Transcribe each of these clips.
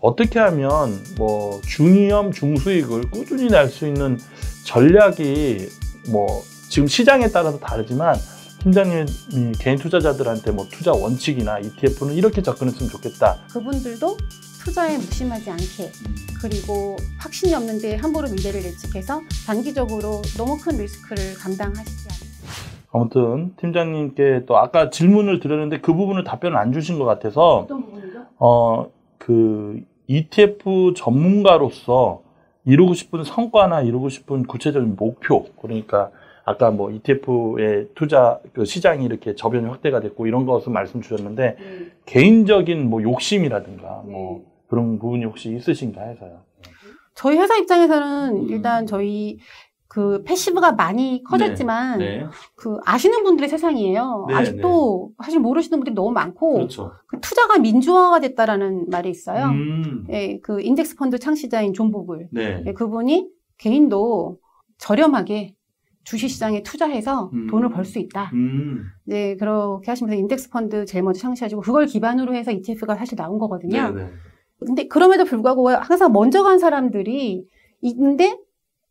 어떻게 하면 뭐 중위험 중수익을 꾸준히 낼 수 있는 전략이 뭐 지금 시장에 따라서 다르지만 팀장님이 개인 투자자들한테 뭐 투자 원칙이나 ETF는 이렇게 접근했으면 좋겠다. 그분들도 투자에 무심하지 않게 그리고 확신이 없는데 함부로 미래를 예측해서 단기적으로 너무 큰 리스크를 감당하시지 않습니다. 아무튼 팀장님께 또 아까 질문을 드렸는데 그 부분을 답변을 안 주신 것 같아서 어떤 부분이죠? 어, 그 ETF 전문가로서 이루고 싶은 성과나 이루고 싶은 구체적인 목표 그러니까 아까 뭐 ETF의 투자 그 시장이 이렇게 저변이 확대가 됐고 이런 것을 말씀 주셨는데 음. 개인적인 뭐 욕심이라든가 음. 뭐 그런 부분이 혹시 있으신가 해서요. 저희 회사 입장에서는 음. 일단 저희 그 패시브가 많이 커졌지만 네, 네. 그 아시는 분들의 세상이에요. 네, 아직도 네. 사실 모르시는 분들이 너무 많고 그렇죠. 그 투자가 민주화가 됐다라는 말이 있어요. 음. 예, 그 인덱스 펀드 창시자인 존 보글 네. 예, 그분이 개인도 저렴하게 주식시장에 투자해서 음. 돈을 벌 수 있다. 음. 네, 그렇게 하시면서 인덱스 펀드 제일 먼저 창시하시고 그걸 기반으로 해서 ETF가 사실 나온 거거든요. 네, 근데 그럼에도 불구하고 항상 먼저 간 사람들이 있는데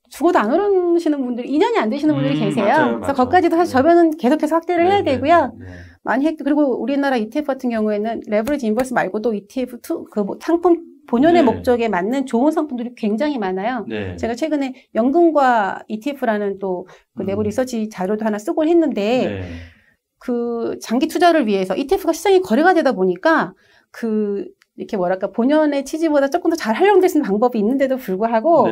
죽어도 안 오르시는 분들, 2년이 안 되시는 분들이 음, 계세요. 맞아요, 그래서 맞아요. 거기까지도 사실 네. 저변은 계속해서 확대를 네, 해야 네, 되고요. 네, 네. 많이 했, 그리고 우리나라 ETF 같은 경우에는 레버리지 인버스 말고도 ETF 투, 그뭐 상품 본연의 네. 목적에 맞는 좋은 상품들이 굉장히 많아요. 제가 최근에 연금과 ETF라는 또그 내부 음. 리서치 자료도 하나 쓰곤 했는데 그 장기 투자를 위해서 ETF가 시장에 거래가 되다 보니까 그 이렇게 뭐랄까 본연의 취지보다 조금 더 잘 활용될 수 있는 방법이 있는데도 불구하고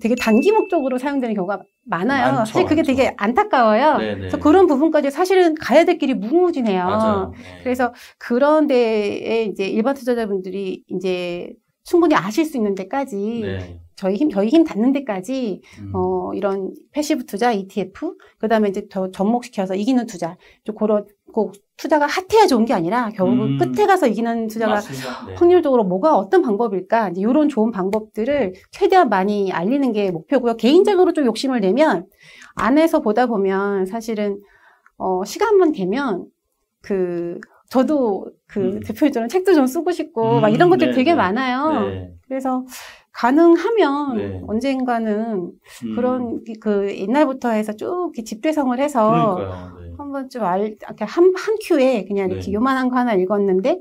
되게 단기 목적으로 사용되는 경우가 많아요. 많죠, 사실 그게 많죠. 되게 안타까워요. 네네. 네. 그래서 그런 부분까지 사실은 가야 될 길이 무궁무진해요. 네. 그래서 그런 데에 이제 일반 투자자분들이 이제 충분히 아실 수 있는 데까지 네. 저희 힘 저희 힘 닿는 데까지 음. 어 이런 패시브 투자 ETF 그다음에 이제 더 접목시켜서 이기는 투자 좀 그런 꼭 그 투자가 핫해야 좋은 게 아니라 결국 음. 끝에 가서 이기는 투자가 네. 확률적으로 뭐가 어떤 방법일까 이제 이런 좋은 방법들을 최대한 많이 알리는 게 목표고요. 개인적으로 좀 욕심을 내면 안에서 보다 보면 사실은 어, 시간만 되면 그 저도 그 음. 대표적으로 책도 좀 쓰고 싶고 음, 막 이런 음, 것들 네, 되게 네. 많아요. 네. 그래서 가능하면 네. 언젠가는 음. 그런 그 옛날부터 해서 쭉 집대성을 해서 네. 한번좀 알, 한, 한 큐에 그냥 이렇게 네. 요만한 거 하나 읽었는데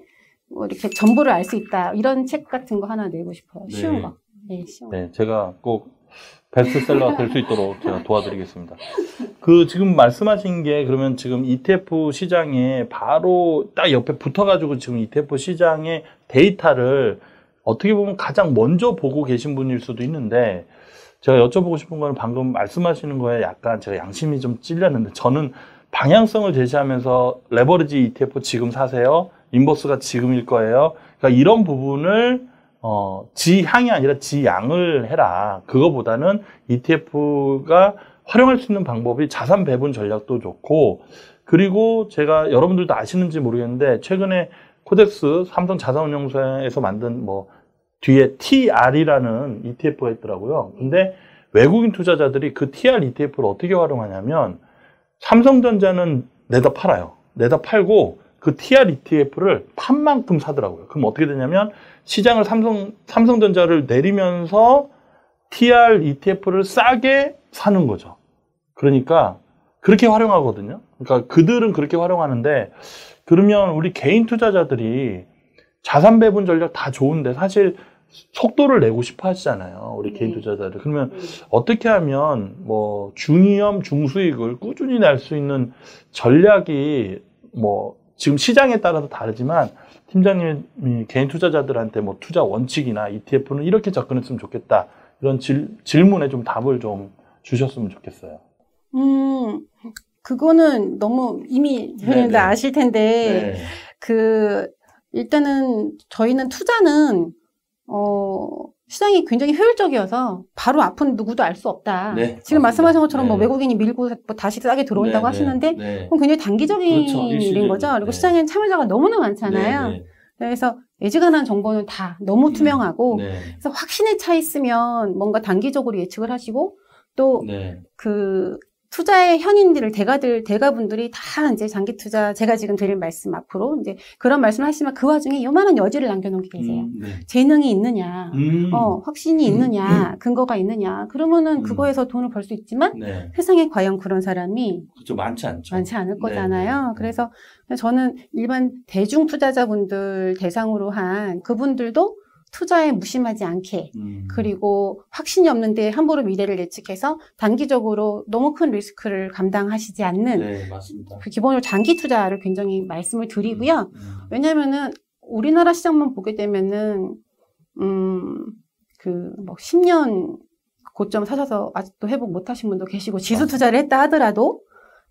뭐 이렇게 전부를 알 수 있다. 이런 책 같은 거 하나 내고 싶어요. 네. 쉬운 거. 네, 쉬운 네, 제가 꼭 베스트셀러가 될 수 있도록 제가 도와드리겠습니다. 그 지금 말씀하신 게 그러면 지금 ETF 시장에 바로 딱 옆에 붙어가지고 지금 ETF 시장의 데이터를 어떻게 보면 가장 먼저 보고 계신 분일 수도 있는데 제가 여쭤보고 싶은 거는 방금 말씀하시는 거에 약간 제가 양심이 좀 찔렸는데 저는 방향성을 제시하면서 레버리지 ETF 지금 사세요. 인버스가 지금일 거예요. 그러니까 이런 부분을 어, 지향이 아니라 지양을 해라. 그거보다는 ETF가 활용할 수 있는 방법이 자산 배분 전략도 좋고 그리고 제가 여러분들도 아시는지 모르겠는데 최근에 코덱스 삼성 자산운용사에서 만든 뭐 뒤에 TR이라는 ETF가 있더라고요. 근데 외국인 투자자들이 그 TR ETF를 어떻게 활용하냐면 삼성전자는 내다 팔아요. 내다 팔고 그 TR ETF를 판 만큼 사더라고요. 그럼 어떻게 되냐면 시장을 삼성 삼성전자를 내리면서 TR ETF를 싸게 사는 거죠. 그러니까 그렇게 활용하거든요. 그러니까 그들은 그렇게 활용하는데 그러면 우리 개인 투자자들이 자산 배분 전략 다 좋은데 사실 속도를 내고 싶어 하시잖아요. 우리 네. 개인 투자자들. 그러면 네. 어떻게 하면 뭐 중위험 중수익을 꾸준히 낼 수 있는 전략이 뭐 지금 시장에 따라서 다르지만 팀장님이 개인 투자자들한테 뭐 투자 원칙이나 ETF는 이렇게 접근했으면 좋겠다. 이런 질, 질문에 좀 답을 좀 주셨으면 좋겠어요. 음, 그거는 너무 이미 대님도 아실 텐데, 네. 그, 일단은 저희는 투자는, 어, 시장이 굉장히 효율적이어서 바로 앞은 누구도 알 수 없다. 네, 지금 맞습니다. 말씀하신 것처럼 뭐 네. 뭐 외국인이 밀고 뭐 다시 싸게 들어온다고 네, 하시는데 네, 네. 그건 굉장히 단기적인 그렇죠, 일인 거죠. 그리고 네. 시장에는 참여자가 너무나 많잖아요. 그래서 예지간한 정보는 다 너무 음, 투명하고 그래서 확신에 차 있으면 뭔가 단기적으로 예측을 하시고 또그 투자의 현인들을 대가들 대가분들이 다 이제 장기 투자 제가 지금 드릴 말씀 앞으로 이제 그런 말씀을 하시면그 와중에 요만한 여지를 남겨놓게 되세요. 음, 네. 재능이 있느냐, 음, 어, 확신이 음, 있느냐, 음. 근거가 있느냐. 그러면은 음. 그거에서 돈을 벌 수 있지만 네. 세상에 과연 그런 사람이 그렇죠 많지 않죠. 많지 않을 네, 거잖아요. 네, 그래서 저는 일반 대중 투자자분들 대상으로 한 그분들도 투자에 무심하지 않게 음. 그리고 확신이 없는데 함부로 미래를 예측해서 단기적으로 너무 큰 리스크를 감당하시지 않는 네, 그 기본으로 장기 투자를 굉장히 말씀을 드리고요. 음. 음. 왜냐면은 우리나라 시장만 보게 되면은 음그 뭐 10년 고점 사셔서 아직도 회복 못 하신 분도 계시고 지수 투자를 했다 하더라도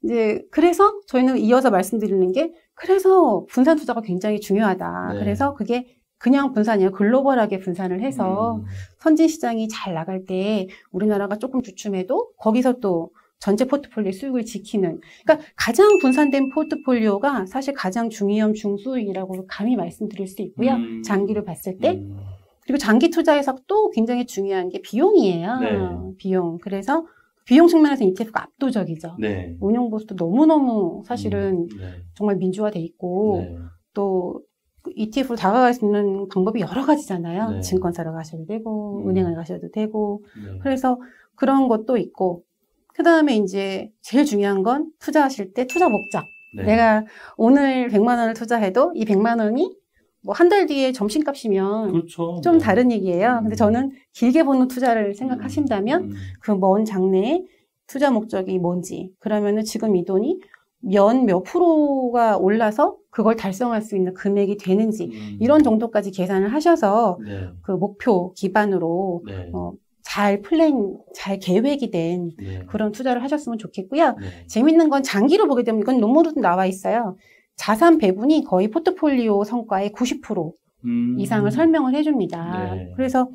이제 그래서 저희는 이어서 말씀드리는 게 그래서 분산 투자가 굉장히 중요하다. 네. 그래서 그게 그냥 분산이 아니 글로벌하게 분산을 해서 음. 선진 시장이 잘 나갈 때 우리나라가 조금 주춤해도 거기서 또 전체 포트폴리오 수익을 지키는 그러니까 가장 분산된 포트폴리오가 사실 가장 중위험 중수익이라고 감히 말씀드릴 수 있고요. 음. 장기로 봤을 때 음. 그리고 장기 투자에서 또 굉장히 중요한 게 비용이에요. 네. 비용. 그래서 비용 측면에서 ETF가 압도적이죠. 네. 운용 보수도 너무너무 사실은 음. 네. 정말 민주화돼 있고 네. 또 ETF로 다가갈 수 있는 방법이 여러 가지잖아요. 네. 증권사로 가셔도 되고, 음. 은행을 가셔도 되고. 네. 그래서 그런 것도 있고, 그 다음에 이제 제일 중요한 건 투자하실 때 투자 목적. 네. 내가 오늘 100만 원을 투자해도 이 100만 원이 뭐 한 달 뒤에 점심값이면 그렇죠. 좀 네. 다른 얘기예요. 음. 근데 저는 길게 보는 투자를 생각하신다면 음. 음. 그먼 장래에 투자 목적이 뭔지 그러면은 지금 이 돈이 연몇 프로가 올라서 그걸 달성할 수 있는 금액이 되는지 음. 이런 정도까지 계산을 하셔서 네. 그 목표 기반으로 네. 어, 잘 플랜, 잘 계획이 된 네. 그런 투자를 하셨으면 좋겠고요. 네. 재밌는 건 장기로 보게 되면 이건 논문으로도 나와 있어요. 자산 배분이 거의 포트폴리오 성과의 90% 음. 이상을 설명을 해줍니다. 네. 그래서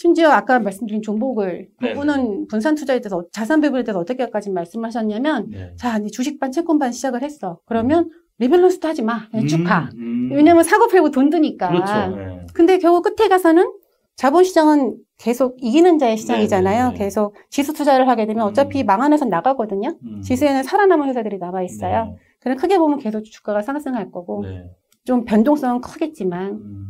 심지어 아까 말씀드린 종목을 그분은 네, 네. 분산 투자에 대해서 자산 배분에 대해서 어떻게까지 말씀하셨냐면 네. 자, 네 주식 반 채권 반 시작을 했어. 그러면 음. 리밸런스도 하지 마. 그냥 음, 가. 음. 왜냐면 사고 팔고 돈 드니까. 그렇죠. 네. 근데 결국 끝에 가서는 자본시장은 계속 이기는 자의 네, 시장이잖아요. 네네네. 계속 지수 투자를 하게 되면 어차피 음. 망한 회서 나가거든요. 음. 지수에는 살아남은 회사들이 남아 있어요. 네. 그럼 크게 보면 계속 주가가 상승할 거고 네. 좀 변동성은 크겠지만 음.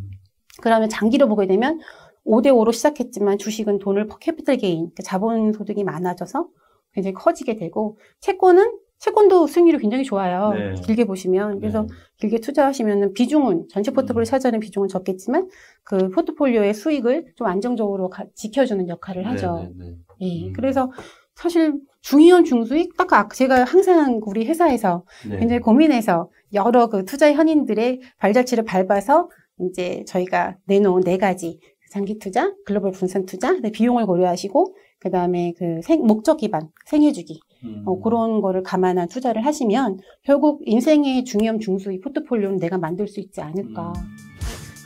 그러면 장기로 보게 되면 5대5로 시작했지만 주식은 돈을 캐피탈 게인, 그 그러니까 자본 소득이 많아져서 굉장히 커지게 되고 채권은 채권도 수익률이 굉장히 좋아요. 네. 길게 보시면. 네. 그래서 네. 길게 투자하시면 은 비중은, 전체 포트폴리오 차지하는 음. 비중은 적겠지만, 그 포트폴리오의 수익을 좀 안정적으로 가, 지켜주는 역할을 네, 하죠. 네, 네, 예, 음. 그래서 사실 중위험 중수익, 아까 제가 항상 우리 회사에서 굉장히 고민해서 여러 그 투자 현인들의 발자취를 밟아서 이제 저희가 내놓은 네 가지 장기 투자, 글로벌 분산 투자, 비용을 고려하시고 그 다음에 그 생, 목적 기반, 생애 주기 어, 음. 어, 그런 거를 감안한 투자를 하시면 결국 인생의 중위험 중수의 포트폴리오는 내가 만들 수 있지 않을까. 음.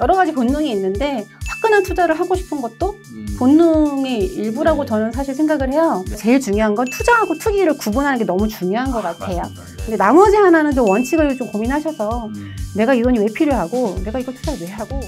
여러 가지 본능이 있는데 화끈한 투자를 하고 싶은 것도 음. 본능의 일부라고 네. 저는 사실 생각을 해요. 네. 제일 중요한 건 투자하고 투기를 구분하는 게 너무 중요한 것 아, 같아요. 맞 네. 근데 나머지 하나는 좀 원칙을 좀 고민하셔서 음. 내가 이 돈이 왜 필요하고 내가 이거 투자 를왜 하고